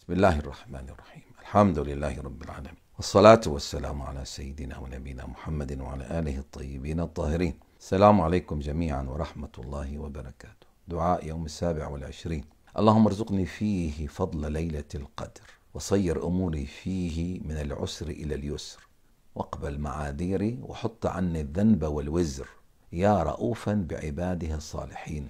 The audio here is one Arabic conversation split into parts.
بسم الله الرحمن الرحيم الحمد لله رب العالمين والصلاة والسلام على سيدنا ونبينا محمد وعلى آله الطيبين الطاهرين السلام عليكم جميعا ورحمة الله وبركاته دعاء يوم السابع والعشرين اللهم ارزقني فيه فضل ليلة القدر وصير أموري فيه من العسر إلى اليسر واقبل معاذيري وحط عني الذنب والوزر يا رؤوفا بعباده الصالحين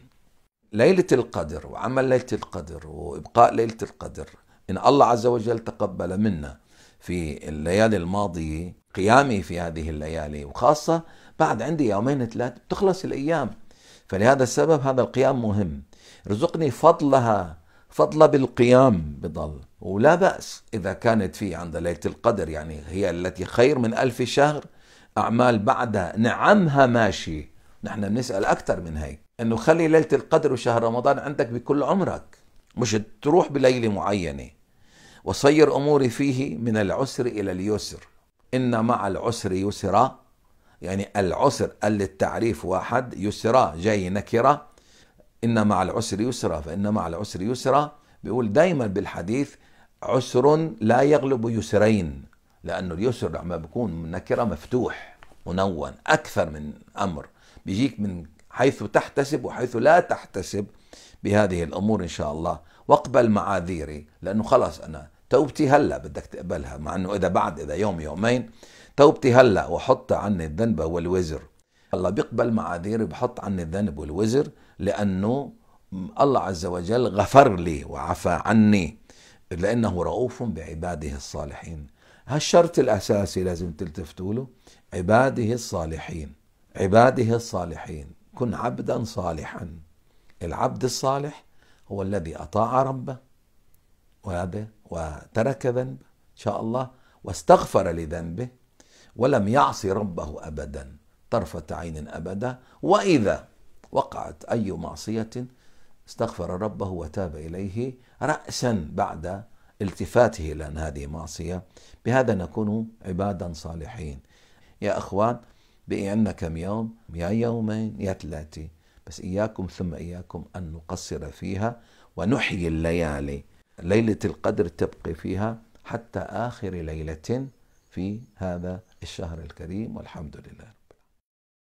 ليلة القدر وعمل ليلة القدر وإبقاء ليلة القدر إن الله عز وجل تقبل منا في الليالي الماضية قيامي في هذه الليالي وخاصة بعد عندي يومين ثلاث بتخلص الأيام فلهذا السبب هذا القيام مهم رزقني فضلها فضل بالقيام بضل ولا بأس إذا كانت في عند ليلة القدر يعني هي التي خير من ألف شهر أعمال بعدها نعمها ماشي نحن بنسأل أكثر من هيك أنه خلي ليلة القدر وشهر رمضان عندك بكل عمرك مش تروح بليلة معينة وصير أموري فيه من العسر إلى اليسر إن مع العسر يسرا يعني العسر للتعريف واحد يسرا جاي نكرة إن مع العسر يسرا فإن مع العسر يسرا بيقول دايما بالحديث عسر لا يغلب يسرين لأنه اليسر لما بيكون نكرة مفتوح منون أكثر من أمر بيجيك من حيث تحتسب وحيث لا تحتسب بهذه الامور ان شاء الله واقبل معاذيري لانه خلاص انا توبتي هلا بدك تقبلها مع انه اذا بعد اذا يوم يومين توبتي هلا وحط عني الذنب والوزر الله بيقبل معاذيري بحط عني الذنب والوزر لانه الله عز وجل غفر لي وعفى عني لانه رؤوف بعباده الصالحين هالشرط الاساسي لازم تلتفتوا له عباده الصالحين عباده الصالحين كن عبدا صالحا العبد الصالح هو الذي أطاع ربه وهذا وترك ذنبه إن شاء الله واستغفر لذنبه ولم يعصي ربه أبدا طرفة عين أبدا وإذا وقعت أي معصية استغفر ربه وتاب إليه رأسا بعد التفاته لأن هذه معصية بهذا نكون عبادا صالحين يا أخوان كم يوم يا يومين يا ثلاثة بس إياكم ثم إياكم أن نقصر فيها ونحيي الليالي ليلة القدر تبقي فيها حتى آخر ليلة في هذا الشهر الكريم والحمد لله